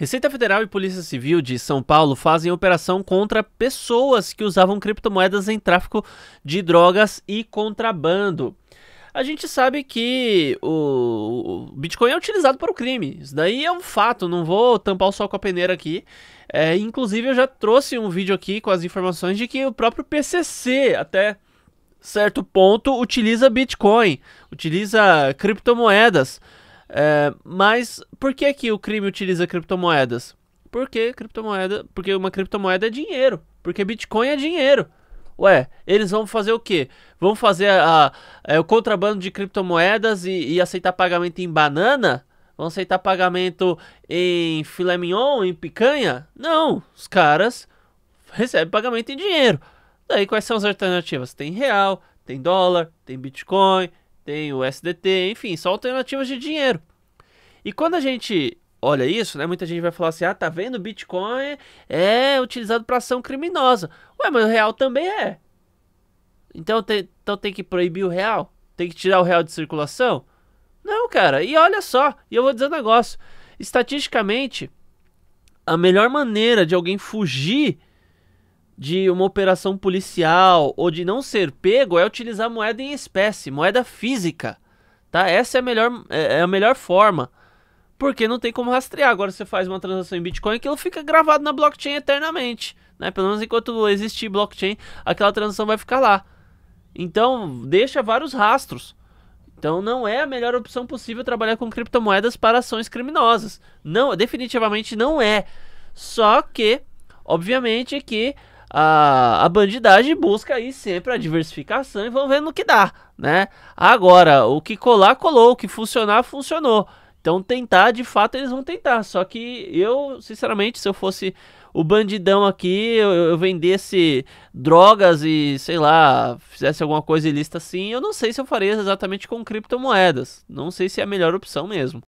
Receita Federal e Polícia Civil de São Paulo fazem operação contra pessoas que usavam criptomoedas em tráfico de drogas e contrabando. A gente sabe que o Bitcoin é utilizado para o crime. Isso daí é um fato, não vou tampar o sol com a peneira aqui. É, inclusive, eu já trouxe um vídeo aqui com as informações de que o próprio PCC, até certo ponto, utiliza Bitcoin, utiliza criptomoedas é, mas por que que o crime utiliza criptomoedas? Porque criptomoeda, porque uma criptomoeda é dinheiro, porque Bitcoin é dinheiro. Ué, eles vão fazer o quê? Vão fazer a, a, é, o contrabando de criptomoedas e, e, aceitar pagamento em banana? Vão aceitar pagamento em filé mignon, em picanha? Não, os caras recebem pagamento em dinheiro. Daí quais são as alternativas? Tem real, tem dólar, tem bitcoin, tem o SDT, enfim, são alternativas de dinheiro. E quando a gente olha isso, né? Muita gente vai falar assim: "Ah, tá vendo? Bitcoin é utilizado para ação criminosa". Ué, mas o real também é. Então tem, então tem que proibir o real? Tem que tirar o real de circulação? Não, cara. E olha só, e eu vou dizer um negócio. Estatisticamente, a melhor maneira de alguém fugir de uma operação policial ou de não ser pego é utilizar moeda em espécie, moeda física, tá? Essa é a melhor, é, é a melhor forma, porque não tem como rastrear. Agora você faz uma transação em Bitcoin, aquilo fica gravado na blockchain eternamente, né? Pelo menos enquanto existir blockchain, aquela transação vai ficar lá. Então, deixa vários rastros. Então não é a melhor opção possível trabalhar com criptomoedas para ações criminosas. Não, definitivamente não é. Só que, obviamente, que a, a bandidagem busca aí sempre a diversificação e vão vendo o que dá, né? Agora, o que colar, colou, o que funcionar, funcionou. Então, tentar, de fato, eles vão tentar. Só que eu, sinceramente, se eu fosse o bandidão aqui, eu, eu vendesse drogas e, sei lá, fizesse alguma coisa ilícita assim, eu não sei se eu faria exatamente com criptomoedas. Não sei se é a melhor opção mesmo.